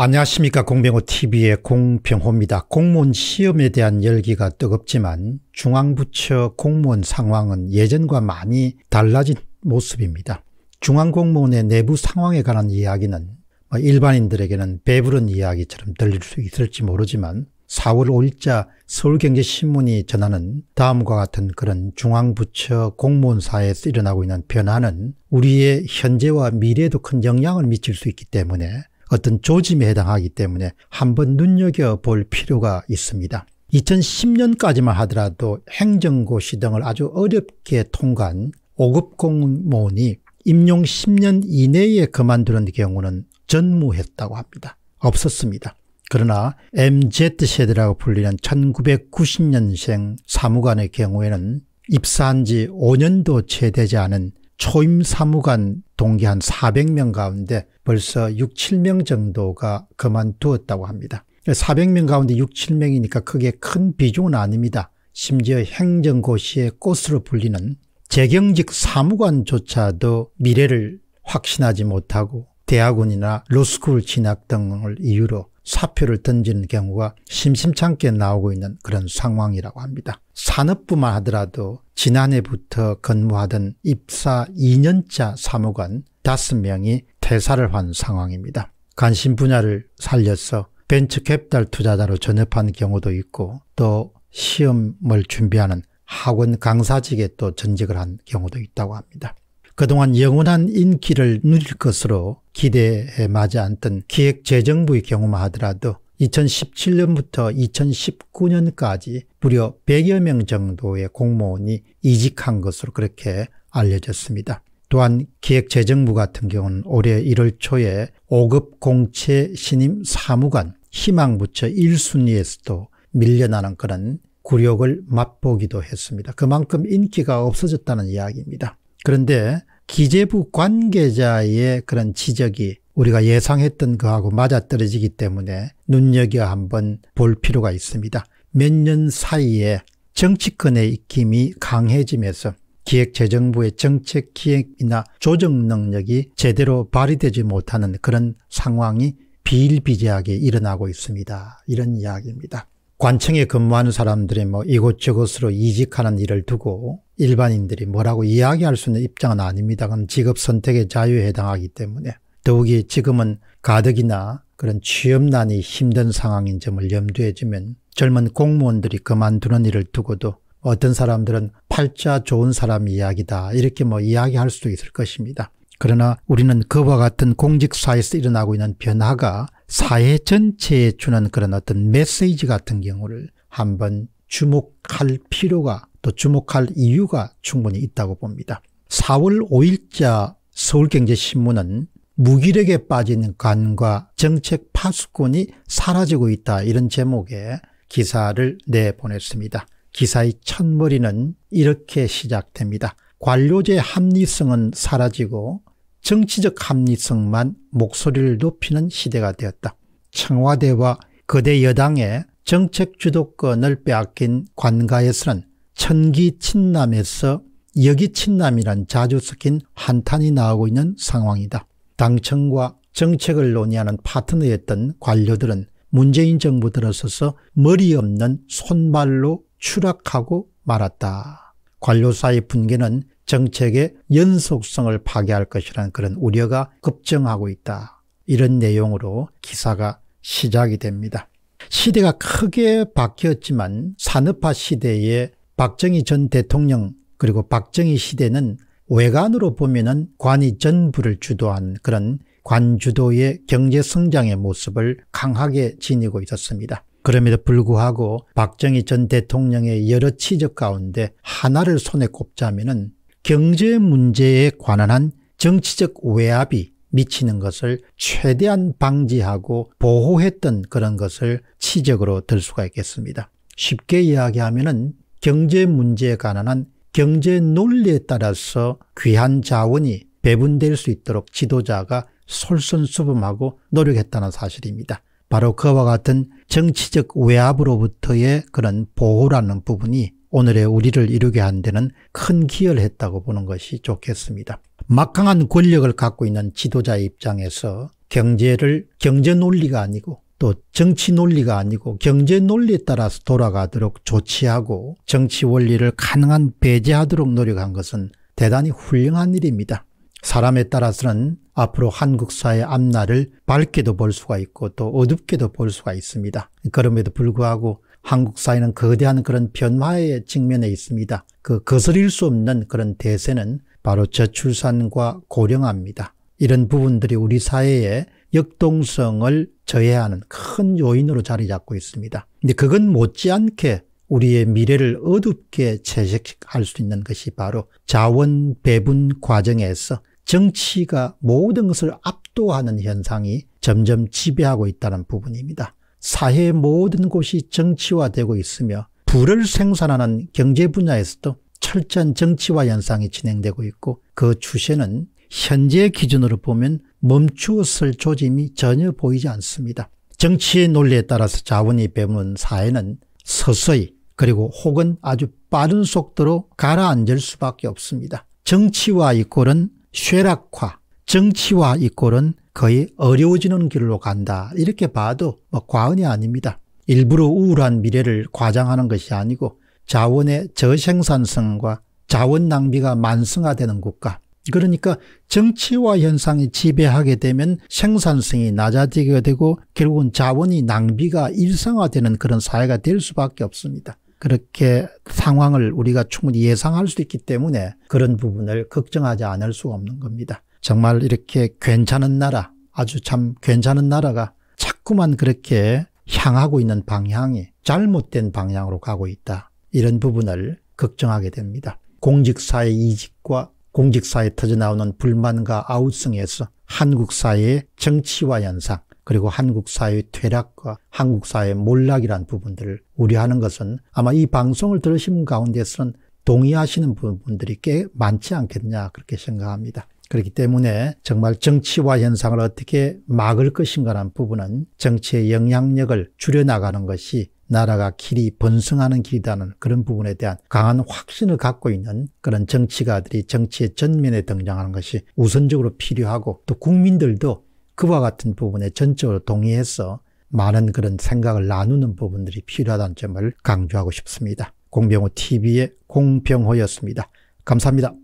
안녕하십니까 공병호TV의 공병호입니다. 공무원 시험에 대한 열기가 뜨겁지만 중앙부처 공무원 상황은 예전과 많이 달라진 모습입니다. 중앙공무원의 내부 상황에 관한 이야기는 뭐 일반인들에게는 배부른 이야기처럼 들릴 수 있을지 모르지만 4월 5일자 서울경제신문이 전하는 다음과 같은 그런 중앙부처 공무원사에서 일어나고 있는 변화는 우리의 현재와 미래에도 큰 영향을 미칠 수 있기 때문에 어떤 조짐에 해당하기 때문에 한번 눈여겨볼 필요가 있습니다. 2010년까지만 하더라도 행정고시 등을 아주 어렵게 통과한 5급 공무원이 임용 10년 이내에 그만두는 경우는 전무했다고 합니다. 없었습니다. 그러나 MZ세대라고 불리는 1990년생 사무관의 경우에는 입사한 지 5년도 채 되지 않은 초임 사무관 동기 한 400명 가운데 벌써 6, 7명 정도가 그만두었다고 합니다. 400명 가운데 6, 7명이니까 크게 큰 비중은 아닙니다. 심지어 행정고시의 꽃으로 불리는 재경직 사무관조차도 미래를 확신하지 못하고 대학원이나 로스쿨 진학 등을 이유로 사표를 던지는 경우가 심심찮게 나오고 있는 그런 상황이라고 합니다. 산업부만 하더라도 지난해부터 근무하던 입사 2년차 사무관 5명이 퇴사를 한 상황입니다. 관심 분야를 살려서 벤처 캐피탈 투자자로 전업한 경우도 있고 또 시험을 준비하는 학원 강사직에 또 전직을 한 경우도 있다고 합니다. 그동안 영원한 인기를 누릴 것으로 기대에맞지 않던 기획재정부의 경우만 하더라도 2017년부터 2019년까지 무려 100여 명 정도의 공무원이 이직한 것으로 그렇게 알려졌습니다. 또한 기획재정부 같은 경우는 올해 1월 초에 5급 공채 신임 사무관 희망부처 1순위에서도 밀려나는 그런 굴욕을 맛보기도 했습니다. 그만큼 인기가 없어졌다는 이야기입니다. 그런데 기재부 관계자의 그런 지적이 우리가 예상했던 거하고 맞아떨어지기 때문에 눈여겨 한번 볼 필요가 있습니다. 몇 년 사이에 정치권의 익힘이 강해지면서 기획재정부의 정책 기획이나 조정 능력이 제대로 발휘되지 못하는 그런 상황이 비일비재하게 일어나고 있습니다. 이런 이야기입니다. 관청에 근무하는 사람들이 뭐 이곳저곳으로 이직하는 일을 두고 일반인들이 뭐라고 이야기할 수 있는 입장은 아닙니다. 그건 직업 선택의 자유에 해당하기 때문에 더욱이 지금은 가덕이나 그런 취업난이 힘든 상황인 점을 염두에 두면 젊은 공무원들이 그만두는 일을 두고도 어떤 사람들은 팔자 좋은 사람 이야기다 이렇게 뭐 이야기할 수도 있을 것입니다. 그러나 우리는 그와 같은 공직사에서 일어나고 있는 변화가 사회 전체에 주는 그런 어떤 메시지 같은 경우를 한번 주목할 필요가 또 주목할 이유가 충분히 있다고 봅니다. 4월 5일자 서울경제신문은 무기력에 빠진 관과 정책 파수꾼이 사라지고 있다 이런 제목의 기사를 내보냈습니다. 기사의 첫머리는 이렇게 시작됩니다. 관료제 합리성은 사라지고 정치적 합리성만 목소리를 높이는 시대가 되었다. 청와대와 거대 여당의 정책 주도권을 빼앗긴 관가에서는 천기 친남에서 여기 친남이란 자주 섞인 한탄이 나오고 있는 상황이다. 당청과 정책을 논의하는 파트너였던 관료들은 문재인 정부 들어서서 머리 없는 손발로 추락하고 말았다. 관료사의 분개는 정책의 연속성을 파괴할 것이라는 그런 우려가 급증하고 있다. 이런 내용으로 기사가 시작이 됩니다. 시대가 크게 바뀌었지만 산업화 시대에 박정희 전 대통령 그리고 박정희 시대는 외관으로 보면은 관이 전부를 주도한 그런 관주도의 경제 성장의 모습을 강하게 지니고 있었습니다. 그럼에도 불구하고 박정희 전 대통령의 여러 치적 가운데 하나를 손에 꼽자면은 경제 문제에 관한 한 정치적 외압이 미치는 것을 최대한 방지하고 보호했던 그런 것을 치적으로 들 수가 있겠습니다. 쉽게 이야기하면 은 경제 문제에 관한 한 경제 논리에 따라서 귀한 자원이 배분될 수 있도록 지도자가 솔선수범하고 노력했다는 사실입니다. 바로 그와 같은 정치적 외압으로부터의 그런 보호라는 부분이 오늘의 우리를 이루게 한 데는 큰 기여를 했다고 보는 것이 좋겠습니다. 막강한 권력을 갖고 있는 지도자 입장에서 경제를 경제 논리가 아니고 또 정치 논리가 아니고 경제 논리에 따라서 돌아가도록 조치하고 정치 원리를 가능한 배제하도록 노력한 것은 대단히 훌륭한 일입니다. 사람에 따라서는 앞으로 한국 사회의 앞날을 밝게도 볼 수가 있고 또 어둡게도 볼 수가 있습니다. 그럼에도 불구하고 한국 사회는 거대한 그런 변화의직면에 있습니다. 그 거스릴 수 없는 그런 대세는 바로 저출산과 고령화입니다. 이런 부분들이 우리 사회의 역동성을 저해하는 큰 요인으로 자리 잡고 있습니다. 근데 그건 못지않게 우리의 미래를 어둡게 채색할 수 있는 것이 바로 자원 배분 과정에서 정치가 모든 것을 압도하는 현상이 점점 지배하고 있다는 부분입니다. 사회 모든 곳이 정치화되고 있으며 불을 생산하는 경제 분야에서도 철저한 정치화 현상이 진행되고 있고 그 추세는 현재 기준으로 보면 멈추었을 조짐이 전혀 보이지 않습니다. 정치의 논리에 따라서 자원이 배우는 사회는 서서히 그리고 혹은 아주 빠른 속도로 가라앉을 수밖에 없습니다. 정치화 이꼴은 쇠락화, 정치화 이꼴은 거의 어려워지는 길로 간다 이렇게 봐도 뭐 과언이 아닙니다. 일부러 우울한 미래를 과장하는 것이 아니고 자원의 저생산성과 자원 낭비가 만성화되는 국가 그러니까 정치와 현상이 지배하게 되면 생산성이 낮아지게 되고 결국은 자원이 낭비가 일상화되는 그런 사회가 될 수밖에 없습니다. 그렇게 상황을 우리가 충분히 예상할 수 있기 때문에 그런 부분을 걱정하지 않을 수가 없는 겁니다. 정말 이렇게 괜찮은 나라 아주 참 괜찮은 나라가 자꾸만 그렇게 향하고 있는 방향이 잘못된 방향으로 가고 있다. 이런 부분을 걱정하게 됩니다. 공직사의 이직과 공직사에 터져나오는 불만과 아우성에서 한국 사회의 정치화 현상 그리고 한국 사회의 퇴락과 한국 사회의 몰락이란 부분들을 우려하는 것은 아마 이 방송을 들으신 가운데서는 동의하시는 분들이 꽤 많지 않겠냐 그렇게 생각합니다. 그렇기 때문에 정말 정치화 현상을 어떻게 막을 것인가라는 부분은 정치의 영향력을 줄여나가는 것이 나라가 길이 번성하는 길이라는 그런 부분에 대한 강한 확신을 갖고 있는 그런 정치가들이 정치의 전면에 등장하는 것이 우선적으로 필요하고 또 국민들도 그와 같은 부분에 전적으로 동의해서 많은 그런 생각을 나누는 부분들이 필요하다는 점을 강조하고 싶습니다. 공병호 TV의 공병호였습니다. 감사합니다.